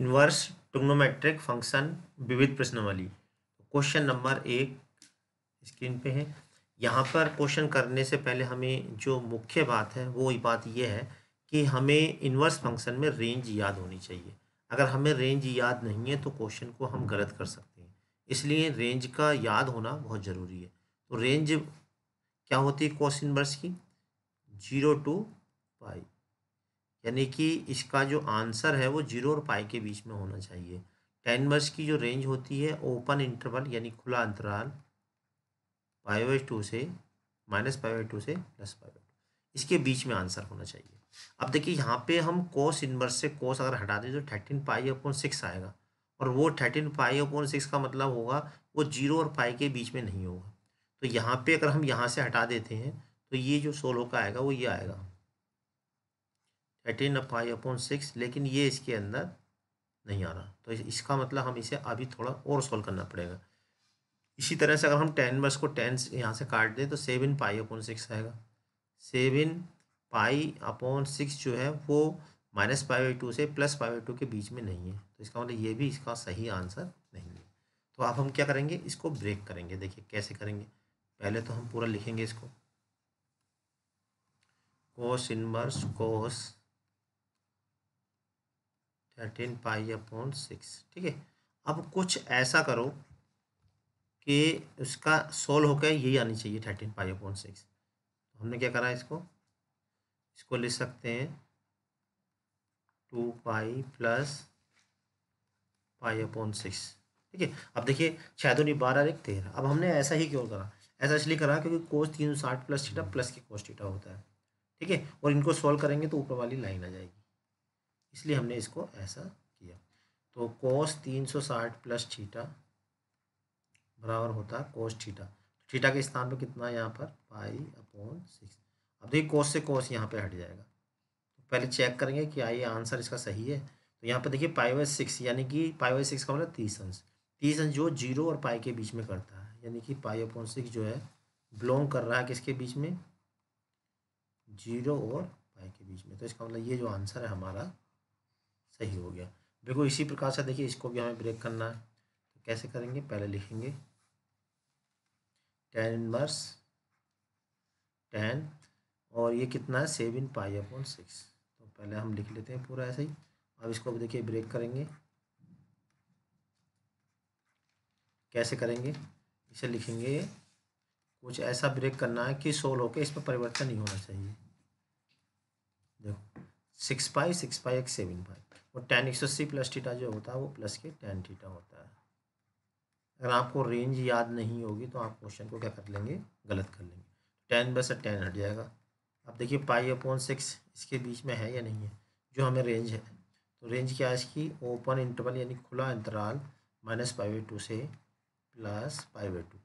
Inverse trigonometric function विविध प्रश्नावली question number एक स्क्रीन पे है यहाँ पर क्वेश्चन करने से पहले हमें जो मुख्य बात है वो बात यह है कि हमें इन्वर्स फंक्शन में रेंज याद होनी चाहिए अगर हमें रेंज याद नहीं है तो क्वेश्चन को हम गलत कर सकते हैं इसलिए रेंज का याद होना बहुत ज़रूरी है तो रेंज क्या होती है क्वेश्चन इनवर्स की जीरो टू पाई यानी कि इसका जो आंसर है वो जीरो और पाई के बीच में होना चाहिए टेन वर्स की जो रेंज होती है ओपन इंटरवल यानी खुला अंतराल पाई वाई टू से माइनस पाई वाई टू से प्लस पाई वाई टू इसके बीच में आंसर होना चाहिए अब देखिए यहाँ पे हम कोस इनवर्स से कोस अगर हटा दें तो थर्टीन पाई अपॉन सिक्स आएगा और वो थर्टीन पाई अपॉन सिक्स का मतलब होगा वो जीरो और पाई के बीच में नहीं होगा तो यहाँ पे अगर हम यहाँ से हटा देते हैं तो ये जो सोलो का आएगा वो ये आएगा thirteen pi five upon six लेकिन ये इसके अंदर नहीं आ रहा तो इसका मतलब हम इसे अभी थोड़ा और सॉल्व करना पड़ेगा इसी तरह से अगर हम टेन बस को टेन यहाँ से काट दें तो सेवन पाई अपॉन सिक्स आएगा सेवन पाई अपॉन सिक्स जो है वो माइनस पाई बाई टू से प्लस पाई बाई टू के बीच में नहीं है तो इसका मतलब ये भी इसका सही आंसर नहीं है तो आप हम क्या करेंगे इसको ब्रेक करेंगे देखिए कैसे करेंगे पहले तो हम पूरा लिखेंगे इसको cos inverse cos thirteen pi upon six ठीक है अब कुछ ऐसा करो कि उसका सोल्व होकर यही आनी चाहिए थर्टीन पाई अपॉन सिक्स हमने क्या करा इसको इसको लिख सकते हैं two pi plus pi upon six ठीक है अब देखिए छः दूनी बारह एक तेरह अब हमने ऐसा ही क्यों करा ऐसा इसलिए करा क्योंकि कोस तीन सौ साठ प्लस थीटा प्लस के कोस थीटा होता है ठीक है और इनको सॉल्व करेंगे तो ऊपर वाली लाइन आ जाएगी इसलिए हमने इसको ऐसा किया तो कोस तीन सौ साठ प्लस छीटा बराबर होता है कोस छीटा छीटा तो के स्थान पर कितना है यहाँ पर पाई अपॉन सिक्स अब देखिए कोस से कोस यहाँ पे हट जाएगा तो पहले चेक करेंगे कि आइए आंसर इसका सही है तो यहाँ पर देखिए पाई वाई सिक्स यानी कि पाई वाई सिक्स का मतलब तीस अंश तीस अंश जो जीरो और पाई के बीच में करता है यानी कि पाई अपॉन सिक्स जो है बिलोंग कर रहा है किसके बीच में जीरो और पाई के बीच में तो इसका मतलब ये जो आंसर है हमारा सही हो गया बिल्कुल इसी प्रकार से देखिए इसको भी हमें ब्रेक करना है तो कैसे करेंगे पहले लिखेंगे टेन इनवर्स टेन और ये कितना है सेवन पाई अपॉन सिक्स तो पहले हम लिख लेते हैं पूरा ऐसे ही अब इसको देखिए ब्रेक करेंगे कैसे करेंगे इसे लिखेंगे कुछ ऐसा ब्रेक करना है कि सोल होकर इस पर परिवर्तन नहीं होना चाहिए देखो सिक्स पाई सिक्स पाई एक सेवन पाई और टेन एक सौ अस्सी प्लस टीटा जो होता है वो प्लस के टेन टीटा होता है अगर आपको रेंज याद नहीं होगी तो आप क्वेश्चन को क्या कर लेंगे गलत कर लेंगे टेन बस टेन हट जाएगा अब देखिए पाई अपॉन सिक्स इसके बीच में है या नहीं है जो हमें रेंज है तो रेंज क्या है इसकी ओपन इंटरवल यानी खुला अंतराल माइनस पाई बाई टू से प्लस पाई बाई टू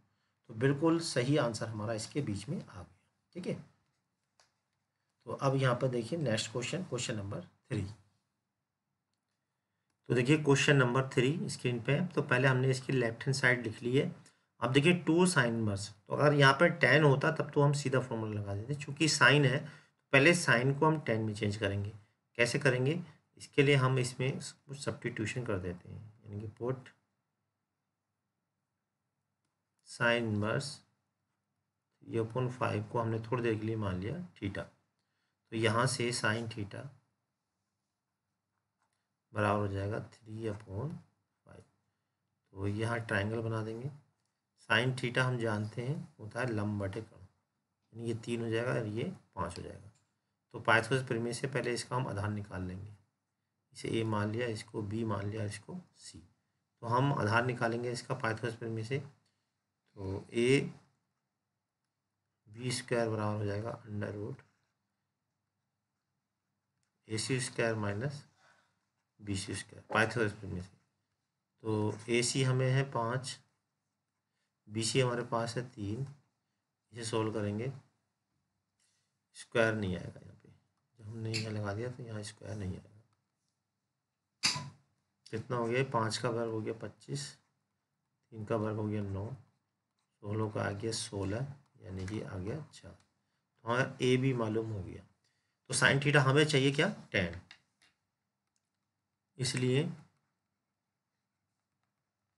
तो बिल्कुल सही आंसर हमारा इसके बीच में आ गया ठीक है तो अब यहाँ पर देखिए next question question number three तो देखिए क्वेश्चन नंबर थ्री स्क्रीन पे तो पहले हमने इसकी लेफ्ट हैंड साइड लिख ली है अब देखिए टू साइन बस तो अगर यहाँ पर टेन होता तब तो हम सीधा फॉर्मूला लगा देते चूँकि साइन है तो पहले साइन को हम टेन में चेंज करेंगे कैसे करेंगे इसके लिए हम इसमें कुछ सब्टीट्यूशन कर देते हैं यानी कि पोट साइन बस थ्री अपॉन फाइव को हमने थोड़ी देर के लिए मान लिया थीटा तो यहाँ से साइन थीटा बराबर हो जाएगा थ्री अपॉन फाइव तो यहाँ ट्राइंगल बना देंगे साइन थीटा हम जानते हैं होता है लम बटे कण यानी ये तीन हो जाएगा और ये पाँच हो जाएगा तो पाइथोस प्रमेय से पहले इसका हम आधार निकाल लेंगे इसे ए मान लिया इसको बी मान लिया इसको सी तो हम आधार निकालेंगे इसका पाइथोस प्रमेय से तो ए बी स्क्वायर बराबर हो जाएगा under root A C square minus B C square Pythagoras प्रमेय से तो ए सी हमें है पाँच बी सी हमारे पास है तीन इसे सोल्व करेंगे स्क्वायर नहीं आएगा यहाँ पे जब हमने यहाँ लगा दिया तो यहाँ स्क्वायर नहीं आएगा कितना हो गया पाँच का वर्ग हो गया पच्चीस तीन का वर्ग हो गया नौ सोलह का आ गया सोलह यानी कि आ गया चार तो हमारा ए भी मालूम हो गया तो साइन थीटा हमें चाहिए क्या टेन इसलिए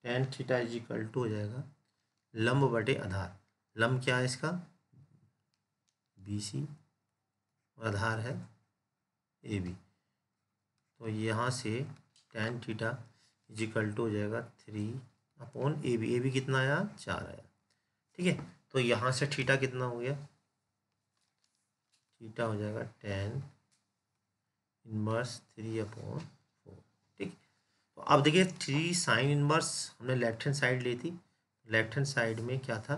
tan theta is equal to हो जाएगा लंब बटे आधार लंब क्या है इसका बी सी और आधार है ए बी तो यहाँ से tan theta is equal to हो जाएगा three upon A B A B कितना आया चार आया ठीक है तो यहाँ से थीटा कितना हो गया थीटा हो जाएगा टेन इनवर्स थ्री अपॉन अब देखिए थ्री साइन इनवर्स हमने लेफ्ट हैंड साइड ली थी लेफ्ट हैंड साइड में क्या था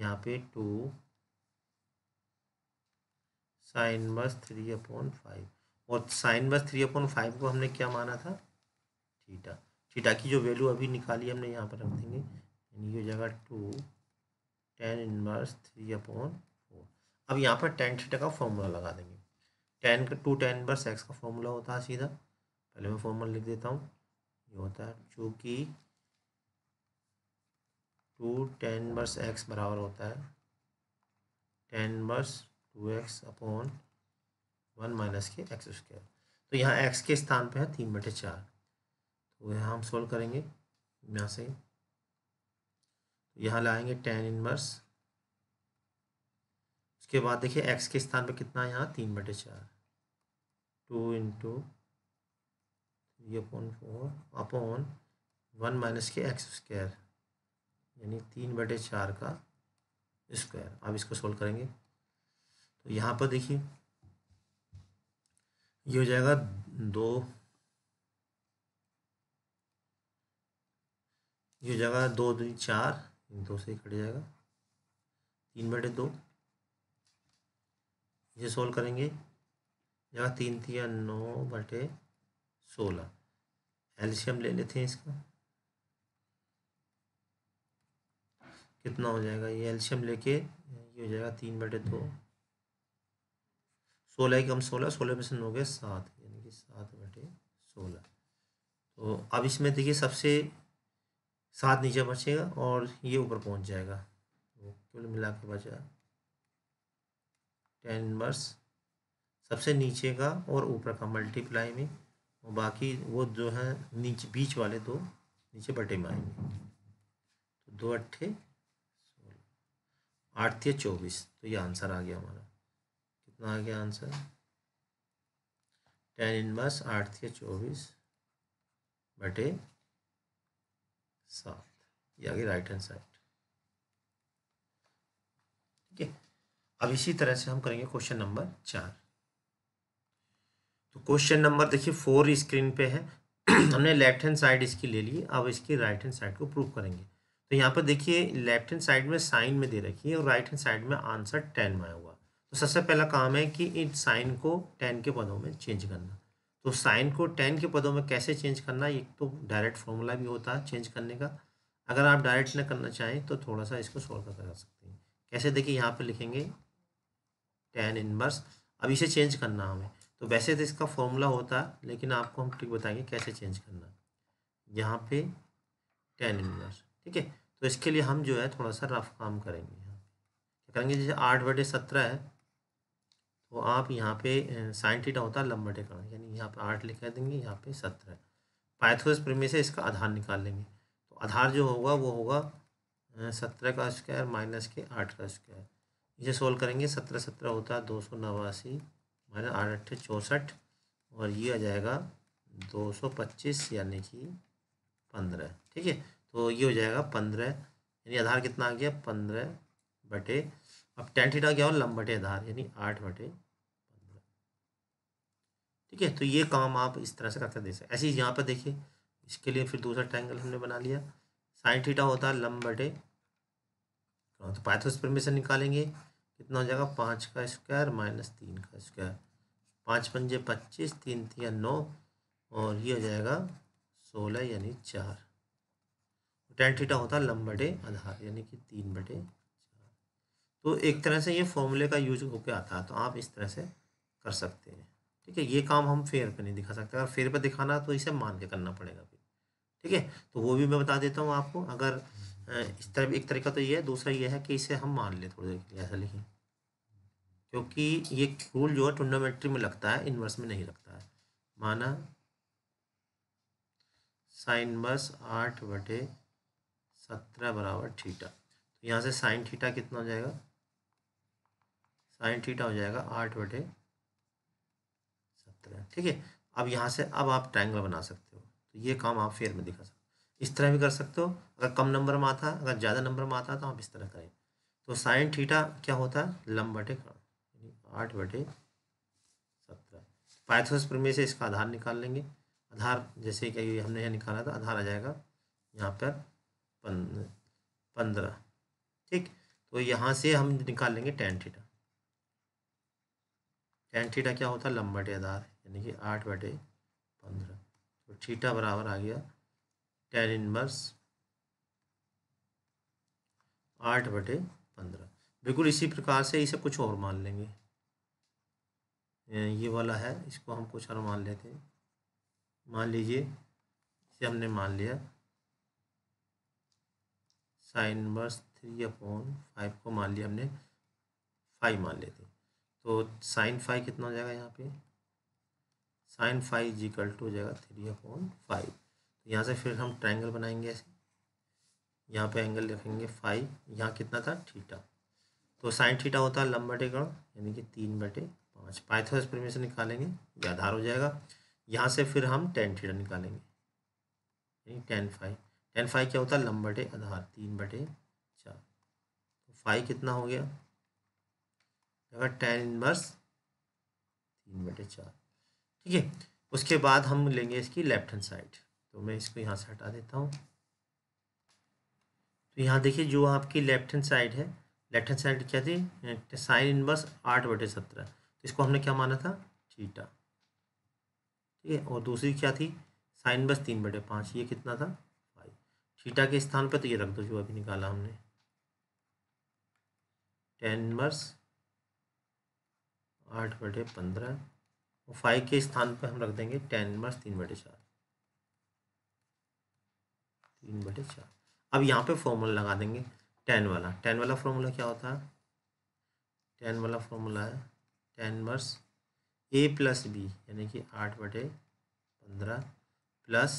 यहाँ पे two sine inverse three upon five और sine inverse three upon five को हमने क्या माना था थीटा थीटा की जो वैल्यू अभी निकाली हमने यहाँ पर रख देंगे यानी ये जगह two tan inverse three upon four अब यहाँ पर टेन थीटा का फॉर्मूला लगा देंगे टेन का टू टेन इनवर्स एक्स का फॉर्मूला होता है सीधा पहले मैं फॉर्मूला लिख देता हूँ ये होता है जो कि टू टेन बर्स एक्स बराबर होता है tan inverse two x upon one minus के एक्स स्क्वायर तो यहाँ एक्स के स्थान पे है तीन बटे चार तो यहाँ हम सोल्व करेंगे यहाँ से यहाँ लाएंगे टेन इनवर्स उसके बाद देखिए एक्स के स्थान पे कितना है यहाँ तीन बटे चार two into three upon four upon one minus के एक्स स्क्वायर यानी तीन बटे चार का स्क्वायर अब इसको सोल्व करेंगे तो यहाँ पर देखिए ये हो जाएगा दो ये हो जाएगा दो दूनी चार दो से ही कट जाएगा तीन बटे दो इसे सोल्व करेंगे जगह तीन तीन नौ बटे सोलह एल्शियम ले लेते हैं इसका कितना हो जाएगा ये एल्शियम लेके ये हो जाएगा तीन बटे दो सोलह कम सोलह सोलह में से नौ गए सात यानी कि सात बटे सोलह तो अब इसमें देखिए सबसे सात नीचे बचेगा और ये ऊपर पहुंच जाएगा तो कुल मिला के बचा टेन इनवर्स सबसे नीचे का और ऊपर का मल्टीप्लाई में और बाकी वो जो है नीचे बीच वाले दो नीचे बटे में आएंगे तो दो अट्ठे सोलह आठ थे चौबीस तो ये आंसर आ गया हमारा कितना आ गया आंसर टेन इन बस आठ थे चौबीस बटे सात ये आ गया राइट हैंड साइड ठीक है अब इसी तरह से हम करेंगे क्वेश्चन नंबर चार तो क्वेश्चन नंबर देखिए फोर स्क्रीन पे है हमने लेफ्ट हैंड साइड इसकी ले ली अब इसकी राइट हैंड साइड को प्रूव करेंगे तो यहाँ पर देखिए लेफ्ट हैंड साइड में साइन में दे रखी है और राइट हैंड साइड में आंसर टेन में आया हुआ तो सबसे पहला काम है कि इन साइन को टेन के पदों में चेंज करना तो साइन को टेन के पदों में कैसे चेंज करना एक तो डायरेक्ट फॉर्मूला भी होता है चेंज करने का अगर आप डायरेक्ट ना करना चाहें तो थोड़ा सा इसको सॉल्व कर सकते हैं कैसे देखिए यहाँ पर लिखेंगे टेन इनवर्स अब इसे चेंज करना हमें तो वैसे तो इसका फॉर्मूला होता लेकिन आपको हम ट्रिक बताएंगे कैसे चेंज करना यहाँ पे टेन इनवर्स ठीक है तो इसके लिए हम जो है थोड़ा सा रफ काम करेंगे यहाँ क्या करेंगे जैसे आठ बटे सत्रह है तो आप यहाँ पे साइन टीटा होता है लम्बा कर्ण यानी यहाँ पे आठ लिखा देंगे यहाँ पे सत्रह पाइथोस प्रेमी से इसका आधार निकाल लेंगे तो आधार जो होगा वो होगा सत्रह का स्क्वायर माइनस के आठ का स्क्वायर इसे सोल्व करेंगे सत्रह सत्रह होता है दो सौ नवासी हमारे आठ अट्ठे चौंसठ और ये आ जाएगा दो सौ पच्चीस यानी कि पंद्रह ठीक है तो ये हो जाएगा पंद्रह यानी आधार कितना आ गया पंद्रह बटे अब टेन थीटा क्या हो लम बटे आधार यानी आठ बटे पंद्रह ठीक है तो ये काम आप इस तरह से करके देख सकते ऐसे ही यहाँ पर देखिए इसके लिए फिर दूसरा ट्रैंगल हमने बना लिया साइन थीटा होता है लम बटे तो पाइथागोरस परमिशन निकालेंगे कितना हो जाएगा पाँच का स्क्वायर माइनस तीन का स्क्वायर पाँच पंजे पच्चीस तीन तीन नौ और ये हो जाएगा सोलह यानी चार टेन थीटा होता है लम बटे आधार यानी कि तीन बटे चार तो एक तरह से ये फॉर्मूले का यूज होके आता है तो आप इस तरह से कर सकते हैं ठीक है ये काम हम फेयर पे नहीं दिखा सकते अगर फेयर पे दिखाना तो इसे मान के करना पड़ेगा फिर ठीक है तो वो भी मैं बता देता हूँ आपको अगर इस तरह एक तरीका तो ये है दूसरा ये है कि इसे हम मान लें थोड़ी देर के लिए ऐसा लिखें क्योंकि ये रूल जो है टूर्नामेंट्री में लगता है इनवर्स में नहीं लगता है माना साइन बस आठ बटे सत्रह बराबर ठीटा तो यहाँ से साइन ठीठा कितना हो जाएगा साइन ठीटा हो जाएगा आठ बटे सत्रह ठीक है अब यहाँ से अब आप ट्रायंगल बना सकते हो तो ये काम आप फेयर में दिखा सकते इस तरह भी कर सकते हो अगर कम नंबर में आता अगर ज़्यादा नंबर में आता तो आप इस तरह करें तो साइन ठीटा क्या होता है लम बटे आठ बटे सत्रह पाइथोस प्रमेय से इसका आधार निकाल लेंगे आधार जैसे कि हमने यहाँ निकाला था आधार आ जाएगा यहाँ पर पंद्रह ठीक तो यहाँ से हम निकाल लेंगे टेन थीटा टेन थीटा क्या होता है लम बटे आधार यानी कि आठ बटे पंद्रह तो थीटा बराबर आ गया टेन इनवर्स आठ बटे पंद्रह बिल्कुल इसी प्रकार से इसे कुछ और मान लेंगे ये वाला है इसको हम कुछ और मान लेते हैं मान लीजिए इसे हमने मान लिया sine inverse three upon five को मान लिया हमने फाइव मान लेते हैं तो साइन फाइव कितना हो जाएगा यहाँ पे साइन फाइव इजिकल टू हो जाएगा थ्री अपॉन फाइव यहाँ से फिर हम ट्राइंगल बनाएंगे ऐसे यहाँ पे एंगल लिखेंगे फाइव यहाँ कितना था ठीठा तो साइन ठीठा होता है लंब बटे यानी कि तीन बटे पाँच पाइथो प्रमेय से निकालेंगे ये आधार हो जाएगा यहाँ से फिर हम टेन ठीठा निकालेंगे यानी टेन फाइव टेन फाइव क्या होता है लम बटे आधार तीन बटे चार तो फाइव कितना हो गया अगर टेन इनवर्स तीन बटे चार ठीक है उसके बाद हम लेंगे इसकी लेफ्ट हैंड साइड तो मैं इसको यहाँ से हटा देता हूँ तो यहाँ देखिए जो आपकी लेफ्ट हैंड साइड है लेफ्ट हैंड साइड क्या थी साइन इनवर्स आठ बटे सत्रह तो इसको हमने क्या माना था थीटा ठीक है और दूसरी क्या थी साइन इनवर्स तीन बटे पाँच ये कितना था फाइव थीटा के स्थान पर तो ये रख दो जो अभी निकाला हमने टेन इनवर्स आठ बटे पंद्रह और फाइव के स्थान पर हम रख देंगे टेन इनवर्स तीन बटे चार तीन बटे चार अच्छा। अब यहाँ पे फॉर्मूला लगा देंगे टेन वाला टेन वाला फॉर्मूला क्या होता है टेन वाला फॉर्मूला है tan inverse A plus B यानी कि आठ बटे पंद्रह प्लस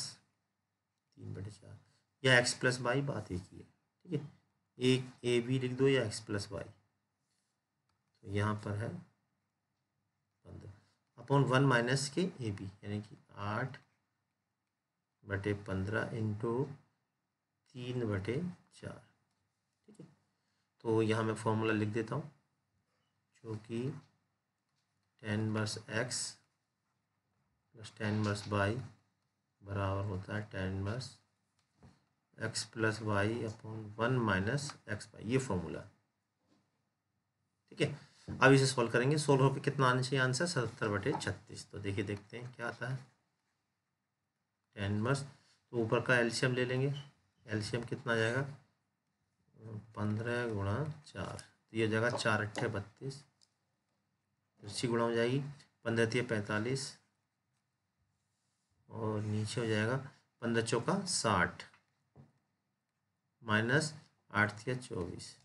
तीन बटे चार या एक्स प्लस वाई बात एक ही है ठीक है एक ए बी लिख दो या एक्स प्लस वाई तो यहाँ पर है पंद्रह अपॉन वन माइनस के ए बी यानी कि आठ बटे पंद्रह इंटू तीन बटे चार ठीक है तो यहाँ मैं फॉर्मूला लिख देता हूँ जो कि टेन बस एक्स प्लस टेन बस वाई बराबर होता है टेन बस x plus y upon one minus x y ये फॉर्मूला ठीक है अब इसे सॉल्व करेंगे सोल्व पे कितना आना चाहिए आंसर सत्तर बटे छत्तीस तो देखिए देखते हैं क्या आता है टेन बस तो ऊपर का एल्शियम ले लेंगे एल्शियम कितना जाएगा पंद्रह गुणा चार तो ये जाएगा चार अट्ठे बत्तीस तिरछी गुणा हो जाएगी पंद्रह तीय पैंतालीस और नीचे हो जाएगा पंद्रह चौका साठ माइनस आठ तीय चौबीस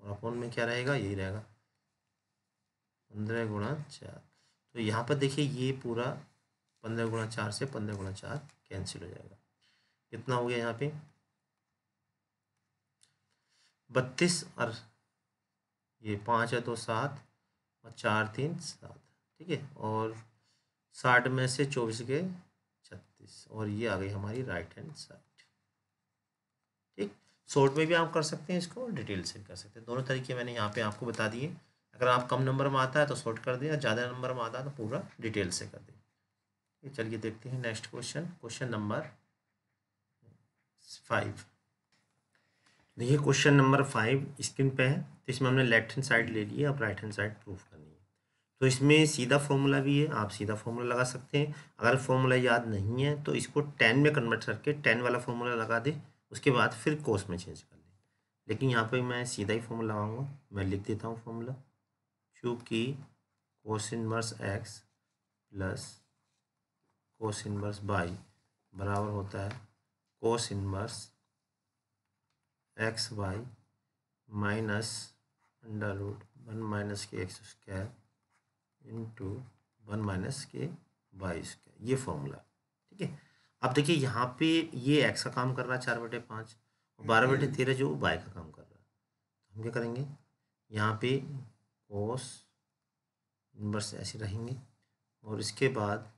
और अपन में क्या रहेगा यही रहेगा पंद्रह गुणा चार तो यहाँ पर देखिए ये पूरा पंद्रह गुणा चार से पंद्रह गुणा चार कैंसिल हो जाएगा कितना हो गया यहाँ पे बत्तीस और ये पाँच है तो सात और चार तीन सात ठीक है और साठ में से चौबीस के छत्तीस और ये आ गई हमारी राइट हैंड साइड ठीक शॉर्ट में भी आप कर सकते हैं इसको डिटेल से भी कर सकते हैं दोनों तरीके मैंने यहाँ पे आपको बता दिए अगर आप कम नंबर में आता है तो शॉर्ट कर दें और ज़्यादा नंबर में आता है तो पूरा डिटेल से कर दें चलिए देखते हैं next question question number five देखिए क्वेश्चन नंबर फाइव स्क्रीन पे है तो इसमें हमने लेफ्ट हैंड साइड ले लिया अब राइट हैंड साइड प्रूफ करनी है तो इसमें सीधा फॉर्मूला भी है आप सीधा फॉर्मूला लगा सकते हैं अगर फॉर्मूला याद नहीं है तो इसको टेन में कन्वर्ट करके टेन वाला फॉर्मूला लगा दे उसके बाद फिर कोस में चेंज कर लें लेकिन यहाँ पर मैं सीधा ही फॉर्मूला लगाऊंगा मैं लिख देता हूँ फॉर्मूला क्यूब की cos inverse x plus cos inverse y बराबर होता है cos inverse x y minus under root one minus के x square into one minus के वाई स्क्वायर ये फॉर्मूला ठीक है अब देखिए यहाँ पे ये एक्स का काम कर रहा है चार बटे पाँच और बारह बटे हम्म। तेरह जो वाई का काम कर रहा है तो हम क्या करेंगे यहाँ पे कोस इनवर्स ऐसे रहेंगे और इसके बाद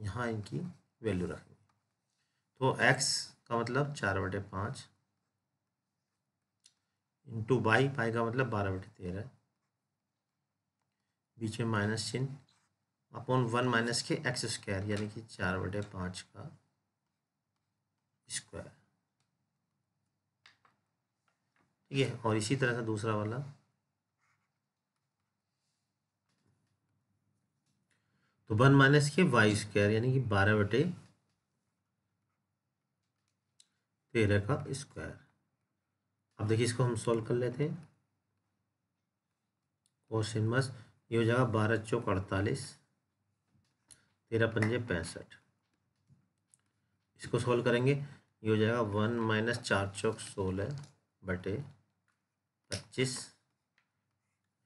यहाँ इनकी वैल्यू रखेंगे तो एक्स का मतलब चार बटे पाँच इंटू बाई पाई का मतलब बारह बटे तेरह बीच में माइनस चिन्ह अपॉन वन माइनस के एक्स स्क्वायर यानी कि चार बटे पाँच का स्क्वायर ठीक है और इसी तरह से दूसरा वाला तो वन माइनस के वाई स्क्वायर यानी कि बारह बटे तेरह का स्क्वायर अब देखिए इसको हम सॉल्व कर लेते हैं क्वेश्चन बस ये हो जाएगा बारह चौक अड़तालीस तेरह पंजे पैंसठ इसको सॉल्व करेंगे ये हो जाएगा वन माइनस चार चौक सोलह बटे पच्चीस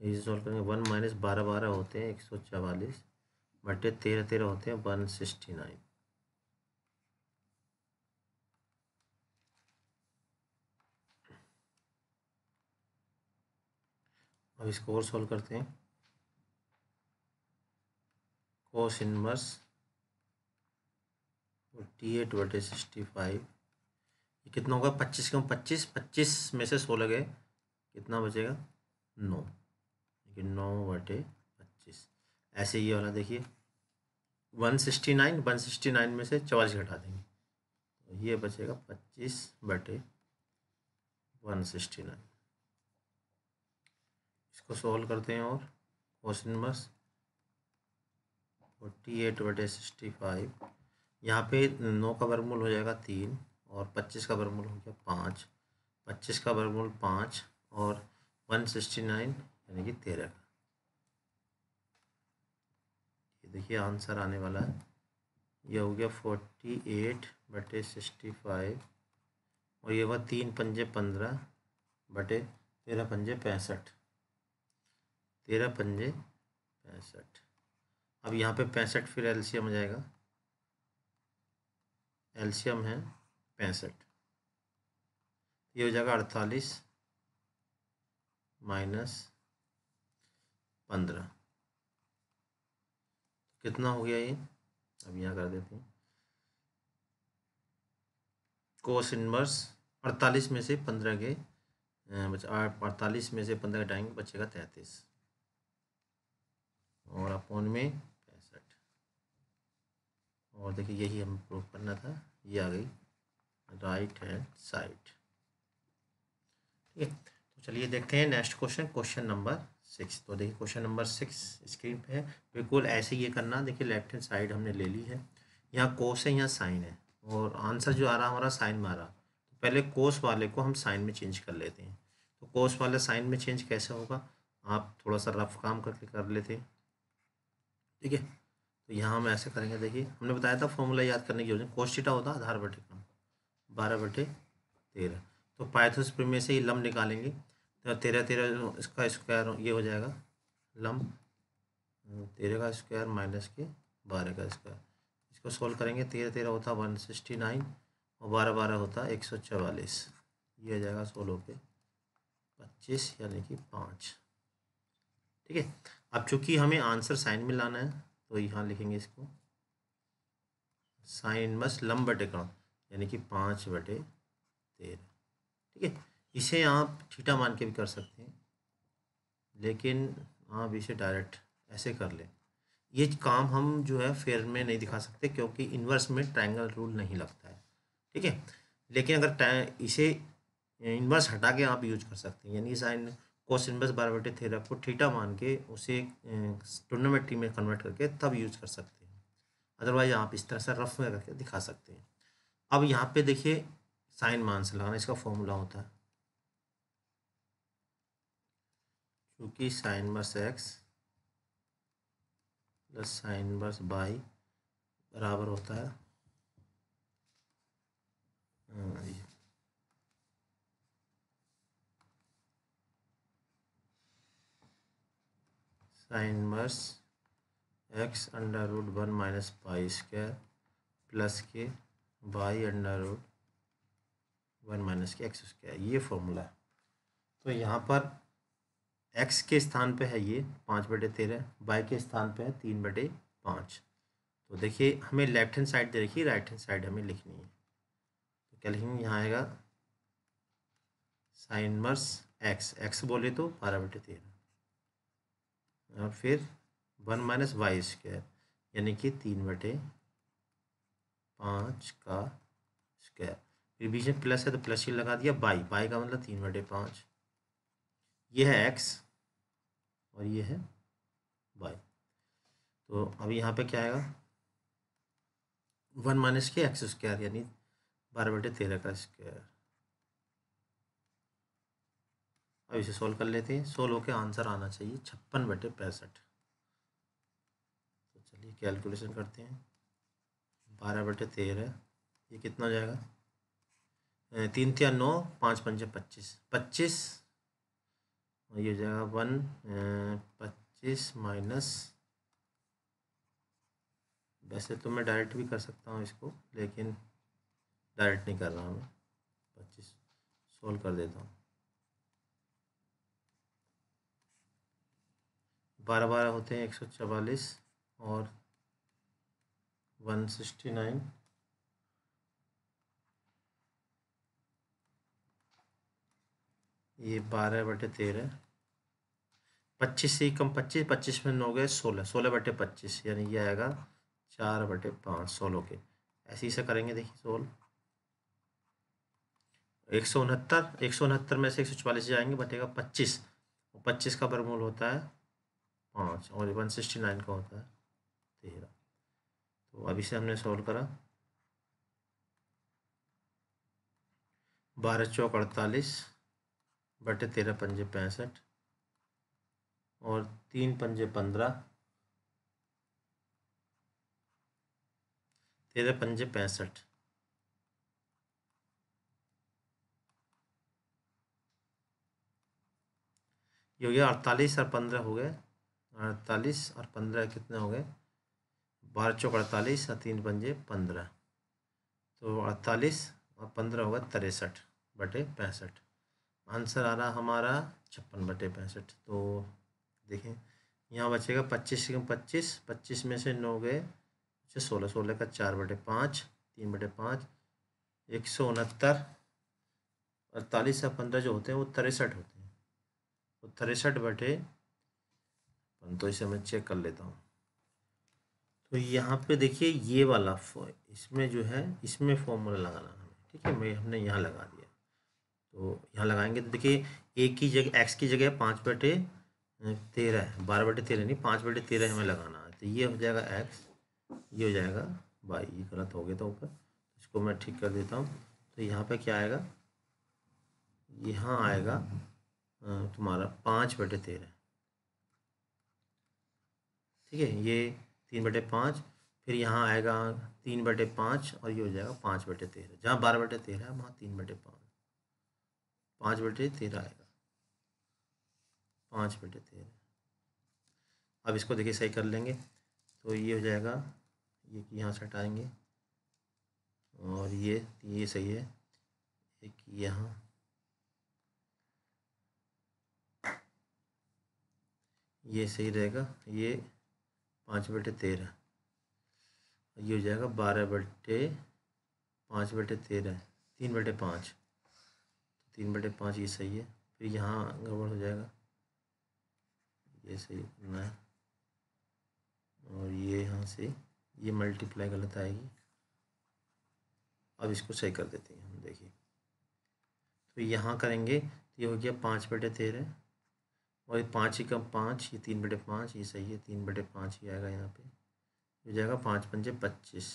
इसे सॉल्व करेंगे वन माइनस बारह बारह होते हैं एक सौ चवालीस बटे तेरह तेरह होते हैं वन सिक्सटी नाइन अब इसको और सॉल्व करते हैं कोस इनवर्स फोर्टी एट बटे सिक्सटी फाइव ये कितना होगा पच्चीस कम पच्चीस पच्चीस में से सोलह गए कितना बचेगा नौ देखिए नौ बटे पच्चीस ऐसे ये वाला देखिए one sixty nine one sixty nine में से चवालीस घटा देंगे तो ये बचेगा पच्चीस बटे वन सिक्सटी नाइन इसको सॉल्व करते हैं और क्वेश्चन नंबर फोर्टी एट बटे सिक्सटी फाइव यहाँ पे नौ का वर्गमूल हो जाएगा तीन और पच्चीस का वर्गमूल हो गया पाँच पच्चीस का वर्गमूल पाँच और वन सिक्सटी नाइन यानी कि तेरह का ये देखिए आंसर आने वाला है यह हो गया फोर्टी एट बटे सिक्सटी फाइव और ये हुआ तीन पंजे पंद्रह बटे तेरह पंजे पैंसठ तेरह पंजे पैंसठ अब यहाँ पे पैंसठ फिर एलसीएम आ जाएगा एलसीएम है पैंसठ ये हो जाएगा अड़तालीस माइनस पंद्रह कितना हो गया ये अब यहाँ कर देते हैं कोस इनवर्स अड़तालीस में से पंद्रह के बच अड़तालीस में से पंद्रह टाइम बचेगा तैंतीस और अपॉन में पैंसठ और देखिए यही हम प्रूफ करना था ये आ गई राइट हैंड साइड ठीक है तो चलिए देखते हैं next question question number six तो देखिए क्वेश्चन नंबर सिक्स स्क्रीन पे है बिल्कुल ऐसे ये करना देखिए लेफ्ट हैंड साइड हमने ले ली है यहाँ कोस है यहाँ साइन है और आंसर जो आ रहा हमारा साइन में आ रहा तो पहले कोस वाले को हम साइन में चेंज कर लेते हैं तो कोस वाले साइन में चेंज कैसे होगा आप थोड़ा सा रफ काम करके कर लेते हैं ठीक है तो यहाँ हम ऐसे करेंगे देखिए हमने बताया था फॉर्मूला याद करने की वजह कोशिटा होता आधार बटे बारह बटे तेरह तो पाइथस प्रमे से ही लम निकालेंगे तो तेरह तेरह इसका स्क्वायर ये हो जाएगा लम तेरह का स्क्वायर माइनस के बारह का स्क्वायर इसको सोल्व करेंगे तेरह तेरह होता वन सिक्सटी नाइन और बारह बारह होता एक सौ चवालीस ये हो जाएगा सोलह के पच्चीस यानी कि पाँच ठीक है अब चूंकि हमें आंसर साइन में लाना है तो यहाँ लिखेंगे इसको साइन बस लम बटे यानी कि पाँच बटे तेरह ठीक है इसे आप ठीठा मान के भी कर सकते हैं लेकिन आप इसे डायरेक्ट ऐसे कर लें ये काम हम जो है फेयर में नहीं दिखा सकते क्योंकि इन्वर्स में ट्रायंगल रूल नहीं लगता है ठीक है लेकिन अगर इसे इन्वर्स हटा के आप यूज कर सकते हैं यानी साइन कोस इनवर्स बारह बटे थेरा को ठीटा मान के उसे टोर्नामेंट्री में कन्वर्ट करके तब यूज़ कर सकते हैं अदरवाइज आप इस तरह से रफ में करके दिखा सकते हैं अब यहाँ पे देखिए साइन मान से लगाना इसका फॉर्मूला होता है चूँकि साइन बस एक्स प्लस साइन बस बाई बराबर होता है साइन मर्स x under root one minus y square plus के y under root one minus के एक्स स्क्वायर ये फॉर्मूला है तो यहाँ पर एक्स के स्थान पे है ये पाँच बटे तेरह बाई के स्थान पे है तीन बटे पाँच तो देखिए हमें लेफ्ट हैंड साइड देखिए राइट हैंड साइड हमें लिखनी है तो क्या लिखेंगे यहाँ आएगा साइन मर्स एक्स एक्स बोले तो बारह बटे तेरह हाँ, फिर वन माइनस वाई स्क्वायर यानी कि तीन बटे पाँच का स्क्वायर फिर बीच में प्लस है तो प्लस ही लगा दिया बाई बाई का मतलब तीन बटे पाँच ये है एक्स और ये है बाई तो अब यहाँ पे क्या आएगा वन माइनस के एक्स स्क्वायर यानी बारह बटे तेरह का स्क्वायर अब तो इसे सोल्व कर लेते हैं सोल्व होकर आंसर आना चाहिए छप्पन बटे पैंसठ तो चलिए कैलकुलेशन करते हैं बारह बटे तेरह ये कितना हो जाएगा तीन तिया नौ पाँच पंजे पच्चीस पच्चीस ये हो जाएगा वन पच्चीस माइनस वैसे तो मैं डायरेक्ट भी कर सकता हूँ इसको लेकिन डायरेक्ट नहीं कर रहा हूँ मैं पच्चीस सोल्व कर देता हूँ बारह बारह होते हैं एक सौ चवालीस और वन सिक्सटी नाइन ये बारह बटे तेरह पच्चीस से कम पच्चीस पच्चीस में नौ गए सोलह सोलह बटे पच्चीस यानी ये आएगा चार बटे पाँच सोलह के ऐसे ही से करेंगे देखिए सोलह एक सौ उनहत्तर एक सौ उनहत्तर में से एक सौ चवालीस जाएंगे बटेगा पच्चीस पच्चीस का बरमूल होता है पाँच और वन सिक्सटी नाइन का होता है तेरह तो अभी से हमने सॉल्व करा बारह चौक अड़तालीस बटे तेरह पंजे पैंसठ और तीन पंजे पंद्रह तेरह पंजे पैंसठ ये हो गया अड़तालीस और पंद्रह हो गए अड़तालीस और पंद्रह कितने हो गए बारह चौक अड़तालीस और तीन पंजे पंद्रह तो अड़तालीस और पंद्रह होगा तिरसठ बटे पैंसठ आंसर आ रहा हमारा छप्पन बटे पैंसठ तो देखें यहाँ बचेगा पच्चीस के पच्चीस पच्चीस में से नौ गए सोलह सोलह का चार बटे पाँच तीन बटे पाँच एक सौ उनहत्तर अड़तालीस या पंद्रह जो होते हैं वो तिरसठ होते हैं वो तो तिरसठ बटे तो इसे मैं चेक कर लेता हूँ तो यहाँ पे देखिए ये वाला इसमें जो है इसमें फॉर्मूला लगाना है ठीक है मैं हमने यहाँ लगा दिया तो यहाँ लगाएंगे तो देखिए एक की जगह एक्स की जगह पाँच बटे तेरह है बारह बटे तेरह नहीं पाँच बटे तेरह हमें लगाना है तो ये हो जाएगा एक्स ये हो जाएगा बाई ये गलत हो गया था ऊपर इसको मैं ठीक कर देता हूँ तो यहाँ पर क्या आएगा यहाँ आएगा तुम्हारा पाँच बटे तेरह ठीक है ये तीन बटे पाँच फिर यहाँ आएगा तीन बटे पाँच और ये हो जाएगा पाँच बटे तेरह जहाँ बारह बटे तेरह है वहाँ तीन बटे पाँच पाँच बटे तेरह आएगा पाँच बटे तेरह अब इसको देखिए सही कर लेंगे तो ये हो जाएगा ये यहाँ से हटाएंगे और ये ये सही है एक यहाँ ये सही रहेगा ये पाँच बटे तेरह ये हो जाएगा बारह बटे पाँच बटे तेरह तीन बटे पाँच तो तीन बटे पाँच ये सही है फिर यहाँ गड़बड़ हो जाएगा ये सही करना है और ये यहाँ से ये मल्टीप्लाई गलत आएगी अब इसको सही कर देते हैं हम देखिए तो यहाँ करेंगे तो ये हो गया पाँच बटे तेरह और ये पाँच ही कम पाँच ये तीन बटे पाँच ये सही है तीन बटे पाँच ही आएगा यहाँ पे हो जाएगा पाँच पंजे पच्चीस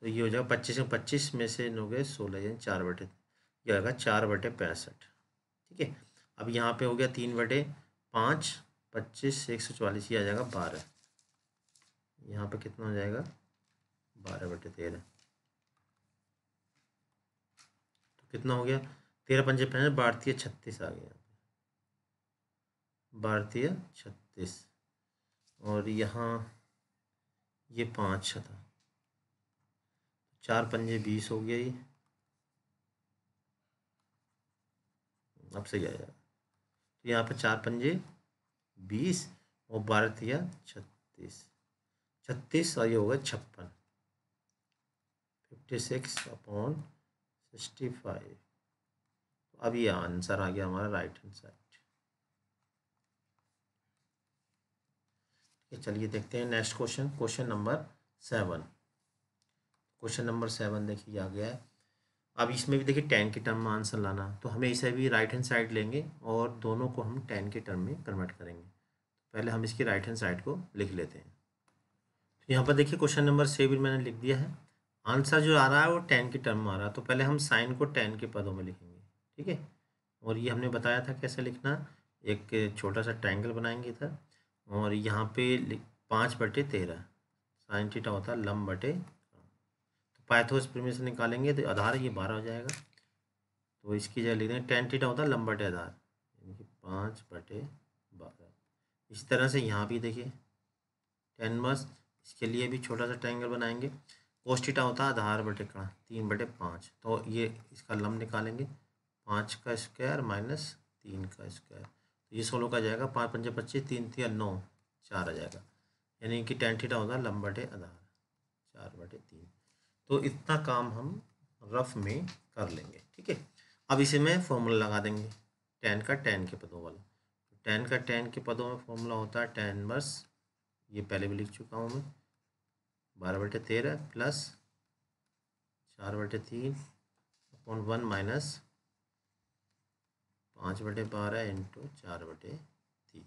तो ये हो जाएगा पच्चीस में पच्चीस में से हो गए सोलह यानी चार बटे ये आएगा चार बटे पैंसठ ठीक है अब यहाँ पे हो गया तीन बटे पाँच पच्चीस एक सौ चवालीस ये आ जाएगा बारह यहाँ पे कितना हो जाएगा बारह बटे तेरह तो कितना हो गया तेरह पंजे पैंसठ भारतीय छत्तीस आ गया भारतीय छत्तीस और यहाँ ये पाँच था चार पंजे बीस हो गया ये अब से जाएगा तो यहाँ पर चार पंजे बीस और भारतीय छत्तीस छत्तीस और ये हो गए छप्पन fifty six upon sixty five तो अब ये आंसर आ गया हमारा राइट हैंड साइड चलिए देखते हैं next question question number seven question number seven देखिए आ गया है अब इसमें भी देखिए टेन के टर्म में आंसर लाना तो हमें इसे भी राइट हैंड साइड लेंगे और दोनों को हम टेन के टर्म में कन्वर्ट करेंगे पहले हम इसकी राइट हैंड साइड को लिख लेते हैं तो यहाँ पर देखिए क्वेश्चन नंबर सेवन मैंने लिख दिया है आंसर जो आ रहा है वो टेन के टर्म में आ रहा है तो पहले हम साइन को टेन के पदों में लिखेंगे ठीक है और ये हमने बताया था कैसे लिखना एक छोटा सा ट्रैंगल बनाएंगे इधर और यहाँ पे पाँच बटे तेरह साइन थीटा होता है लम बटे तो पाइथोस प्रमेय से निकालेंगे तो आधार ये बारह हो जाएगा तो इसकी जगह लिख देंगे टेन थीटा होता है लम बटे आधार यानी कि पाँच बटे बारह इसी तरह से यहाँ भी देखिए टेन बस इसके लिए भी छोटा सा ट्रैंगल बनाएंगे कोस्टिटा होता है आधार बटे कड़ा तीन बटे पाँच तो ये इसका लम निकालेंगे पाँच का स्क्वायर माइनस तीन का स्क्वायर ये सोलह का जाएगा पाँच पंजे पच्चीस तीन तीन नौ चार आ जाएगा यानी कि टेन थीटा होता है लम बटे आधार चार बटे तीन तो इतना काम हम रफ में कर लेंगे ठीक है अब इसे में फॉर्मूला लगा देंगे टेन का टेन के पदों वाला टेन का टेन के पदों में फॉर्मूला होता है टेन बस ये पहले भी लिख चुका हूँ मैं बारह बटे तेरह प्लस चार बटे तीन अपॉन वन माइनस पाँच बटे बारह इंटू चार बटे तीन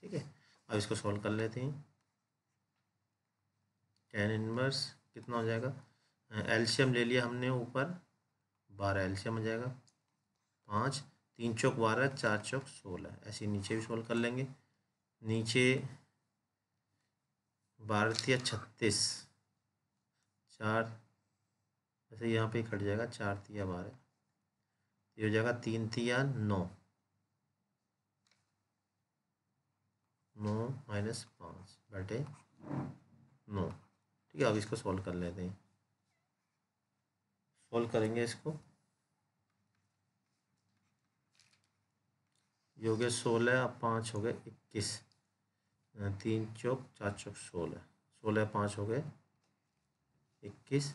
ठीक है अब इसको सॉल्व कर लेते हैं टेन इनवर्स कितना हो जाएगा एल्शियम ले लिया हमने ऊपर बारह एल्शियम हो जाएगा पाँच तीन चौक बारह चार चौक सोलह ऐसे नीचे भी सोल्व कर लेंगे नीचे बारह या छत्तीस चार ऐसे यहाँ पे कट जाएगा चार तिया बारह ये हो जाएगा तीन तिया नौ नौ माइनस पाँच बटे नौ ठीक है अब इसको सॉल्व कर लेते हैं सॉल्व करेंगे इसको ये हो गया सोलह अब पाँच हो गए इक्कीस तीन चौक चार चौक सोलह सोलह पाँच हो गए इक्कीस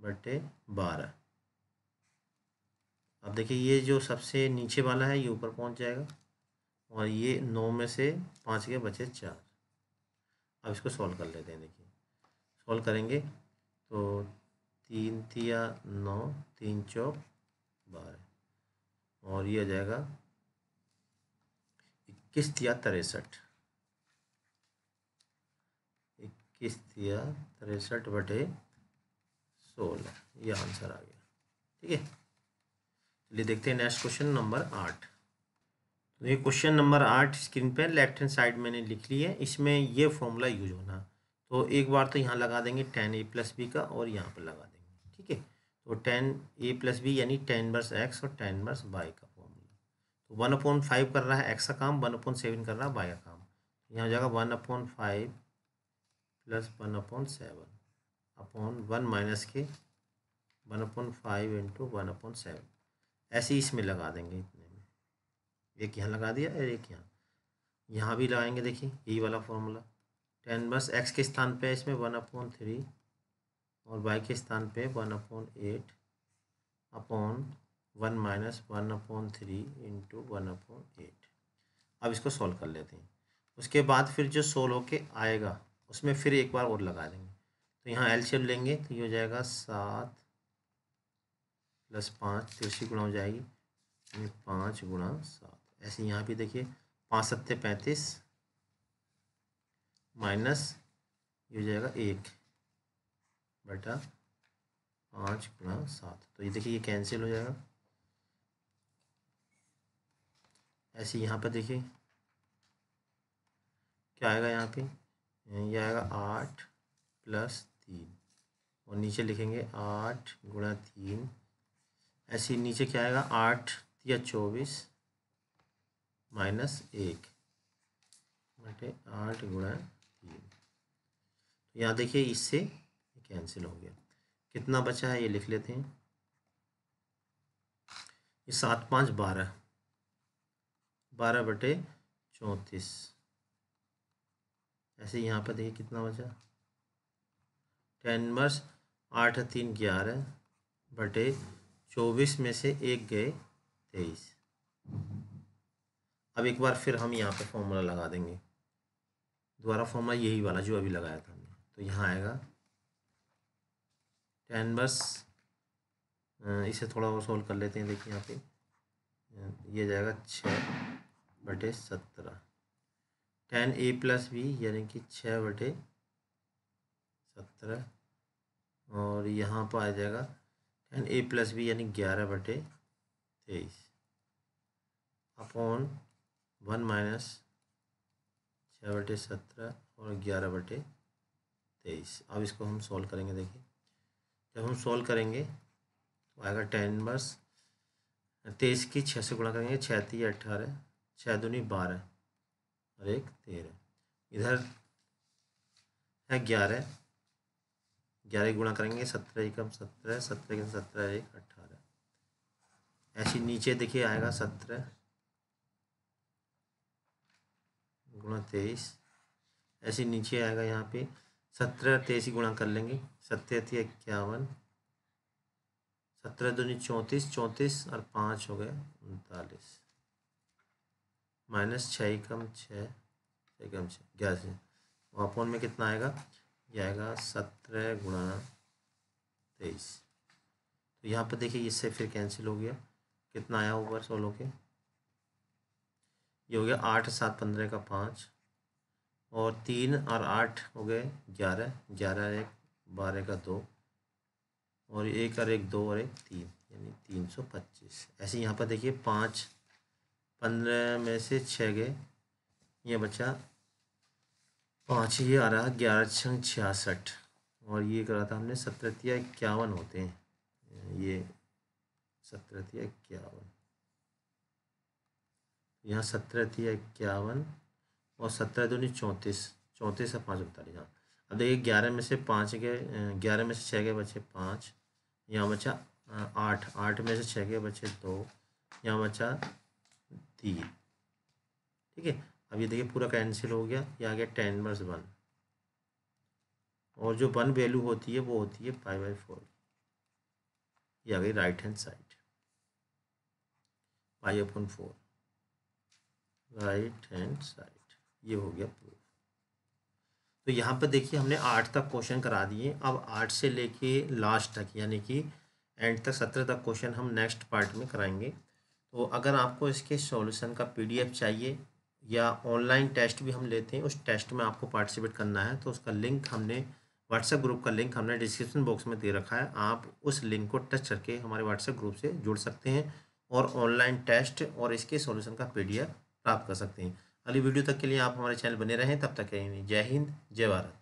बटे बारह अब देखिए ये जो सबसे नीचे वाला है ये ऊपर पहुंच जाएगा और ये नौ में से पाँच के बचे चार अब इसको सॉल्व कर लेते हैं देखिए सॉल्व करेंगे तो तीन तिया नौ तीन चौक बारह और ये आ जाएगा इक्कीस तिया तिरसठ इक्कीस तिया तिरसठ बटे सोलह ये आंसर आ गया ठीक है चलिए देखते हैं नेक्स्ट क्वेश्चन नंबर आठ तो ये क्वेश्चन नंबर आठ स्क्रीन पे लेफ्ट हैंड साइड मैंने लिख ली है इसमें ये फॉर्मूला यूज होना तो एक बार तो यहाँ लगा देंगे टेन ए प्लस बी का और यहाँ पर लगा देंगे ठीक है तो टेन ए प्लस बी यानी टेन बर्स एक्स और टेन बर्स वाई का फॉर्मूला तो वन अपॉइंट फाइव कर रहा है एक्स का काम वन अपॉइंट सेवन कर रहा है वाई का काम यहाँ हो जाएगा one upon five plus one upon seven upon one minus के one upon five into one upon seven ऐसे ही इसमें लगा देंगे इतने में एक यहाँ लगा दिया और एक यहाँ यहाँ भी लगाएंगे देखिए यही वाला फॉर्मूला टेन बस एक्स के स्थान पे इसमें वन अपॉन थ्री और वाई के स्थान पे one upon eight upon one minus one upon three into one upon eight अब इसको सॉल्व कर लेते हैं उसके बाद फिर जो सोल्व होके आएगा उसमें फिर एक बार और लगा देंगे तो यहाँ एल लेंगे तो ये हो जाएगा सात प्लस पाँच तिरसी तो गुणा हो जाएगी पाँच गुणा सात ऐसे यहाँ भी देखिए पाँच सत्ते पैंतीस माइनस ये हो जाएगा एक बटा पाँच गुणा सात तो ये देखिए ये कैंसिल हो जाएगा ऐसे यहाँ पर देखिए क्या आएगा यहाँ पे ये आएगा आठ प्लस तीन और नीचे लिखेंगे आठ गुणा तीन ऐसे नीचे क्या आएगा आठ या चौबीस माइनस एक बटे आठ गुणा तीन तो यहाँ देखिए इससे कैंसिल हो गया कितना बचा है ये लिख लेते हैं ये सात पाँच बारह बारह बटे चौंतीस ऐसे यहाँ पर देखिए कितना बचा टेन वर्ष आठ तीन ग्यारह बटे चौबीस में से एक गए तेईस अब एक बार फिर हम यहाँ पे फॉर्मूला लगा देंगे दोबारा फॉर्मूला यही वाला जो अभी लगाया था हमने तो यहाँ आएगा टेन बस इसे थोड़ा और सोल्व कर लेते हैं देखिए यहाँ पे ये जाएगा छः बटे सत्रह टेन ए प्लस बी यानी कि छः बटे सत्रह और यहाँ पर आ जाएगा एंड ए प्लस बी यानी ग्यारह बटे तेईस अपॉन वन माइनस छः बटे सत्रह और ग्यारह बटे तेईस अब इसको हम सॉल्व करेंगे देखिए जब हम सॉल्व करेंगे तो आएगा टेन बस तेईस की छः से गुणा करेंगे छः ती अट्ठारह छः दूनी बारह और एक तेरह इधर है ग्यारह ग्यारह गुणा करेंगे सत्रह एकम सत्रह सत्रह एकम सत्रह एक अट्ठारह ऐसे नीचे देखिए आएगा सत्रह गुणा तेईस ऐसे नीचे आएगा यहाँ पे सत्रह तेईस गुणा कर लेंगे सत्रह थी इक्यावन सत्रह दूनी चौंतीस चौंतीस और पाँच हो गए उनतालीस माइनस छः एकम छः छः छः ग्यारह अपॉन में कितना आएगा जाएगा सत्रह गुणा तेईस तो यहाँ पर देखिए इससे फिर कैंसिल हो गया कितना आया ऊपर सोलो के ये हो गया आठ सात पंद्रह का पाँच और तीन और आठ हो गए ग्यारह ग्यारह एक बारह का दो और एक और एक दो और एक तीन यानी तीन सौ पच्चीस ऐसे यहाँ पर देखिए पाँच पंद्रह में से छः गए ये बचा पाँच ये आ रहा ग्यारह छः छियासठ और ये करा था हमने सत्रतिया इक्यावन होते हैं ये सत्रतिया इक्यावन यहाँ सत्रतिया इक्यावन और सत्रह दूनी चौंतीस चौंतीस और पाँच उनतालीस हाँ अब देखिए ग्यारह में से पाँच गए ग्यारह में से छः गए बचे पाँच यहाँ बचा आठ आठ में से छः गए बचे दो यहाँ बचा तीन ठीक है अब ये देखिए पूरा कैंसिल हो गया ये आ गया टेन वर्स वन और जो वन वैल्यू होती है वो होती है फाइव बाई फोर ये आ गई right hand side five upon four right hand side ये हो गया प्रूफ तो यहाँ पर देखिए हमने आठ तक क्वेश्चन करा दिए अब आठ से लेके लास्ट तक यानी कि एंड तक सत्रह तक क्वेश्चन हम नेक्स्ट पार्ट में कराएंगे तो अगर आपको इसके सॉल्यूशन का पीडीएफ चाहिए या ऑनलाइन टेस्ट भी हम लेते हैं उस टेस्ट में आपको पार्टिसिपेट करना है तो उसका लिंक हमने व्हाट्सएप ग्रुप का लिंक हमने डिस्क्रिप्शन बॉक्स में दे रखा है आप उस लिंक को टच करके हमारे व्हाट्सएप ग्रुप से जुड़ सकते हैं और ऑनलाइन टेस्ट और इसके सॉल्यूशन का पीडीएफ प्राप्त कर सकते हैं अगली वीडियो तक के लिए आप हमारे चैनल बने रहें तब तक रहें जय हिंद जय भारत